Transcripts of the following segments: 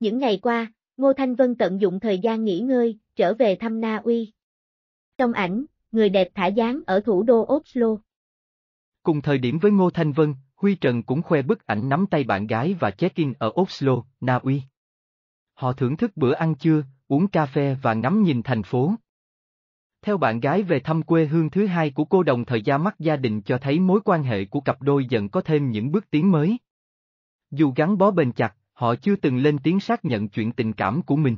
Những ngày qua, Ngô Thanh Vân tận dụng thời gian nghỉ ngơi, trở về thăm Na Uy. Trong ảnh, người đẹp thả dáng ở thủ đô Oslo. Cùng thời điểm với Ngô Thanh Vân, Huy Trần cũng khoe bức ảnh nắm tay bạn gái và check-in ở Oslo, Na Uy. Họ thưởng thức bữa ăn trưa, uống cà phê và ngắm nhìn thành phố. Theo bạn gái về thăm quê hương thứ hai của cô đồng thời gia mắt gia đình cho thấy mối quan hệ của cặp đôi dần có thêm những bước tiến mới. Dù gắn bó bền chặt, Họ chưa từng lên tiếng xác nhận chuyện tình cảm của mình.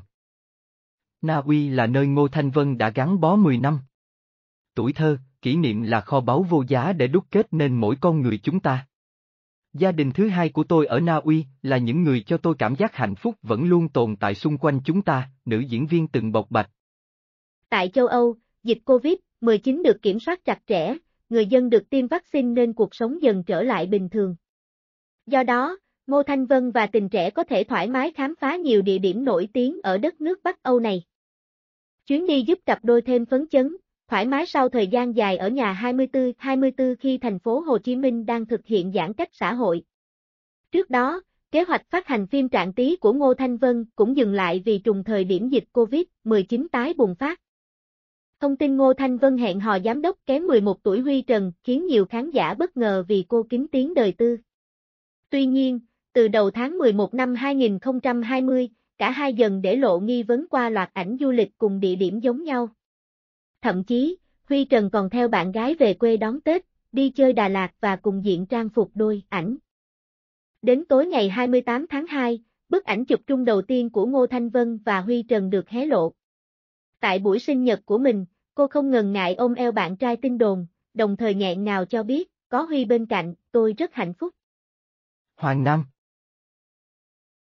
Na Uy là nơi Ngô Thanh Vân đã gắn bó 10 năm. Tuổi thơ, kỷ niệm là kho báu vô giá để đúc kết nên mỗi con người chúng ta. Gia đình thứ hai của tôi ở Na Uy là những người cho tôi cảm giác hạnh phúc vẫn luôn tồn tại xung quanh chúng ta, nữ diễn viên từng bộc bạch. Tại châu Âu, dịch COVID-19 được kiểm soát chặt chẽ, người dân được tiêm vaccine nên cuộc sống dần trở lại bình thường. Do đó, Ngô Thanh Vân và tình trẻ có thể thoải mái khám phá nhiều địa điểm nổi tiếng ở đất nước Bắc Âu này. Chuyến đi giúp cặp đôi thêm phấn chấn, thoải mái sau thời gian dài ở nhà 24-24 khi thành phố Hồ Chí Minh đang thực hiện giãn cách xã hội. Trước đó, kế hoạch phát hành phim Trạng Tý của Ngô Thanh Vân cũng dừng lại vì trùng thời điểm dịch COVID-19 tái bùng phát. Thông tin Ngô Thanh Vân hẹn hò giám đốc kém 11 tuổi Huy Trần khiến nhiều khán giả bất ngờ vì cô kính tiếng đời tư. Tuy nhiên, từ đầu tháng 11 năm 2020, cả hai dần để lộ nghi vấn qua loạt ảnh du lịch cùng địa điểm giống nhau. Thậm chí, Huy Trần còn theo bạn gái về quê đón Tết, đi chơi Đà Lạt và cùng diện trang phục đôi ảnh. Đến tối ngày 28 tháng 2, bức ảnh chụp chung đầu tiên của Ngô Thanh Vân và Huy Trần được hé lộ. Tại buổi sinh nhật của mình, cô không ngần ngại ôm eo bạn trai tin đồn, đồng thời nghẹn ngào cho biết, có Huy bên cạnh, tôi rất hạnh phúc. Hoàng Nam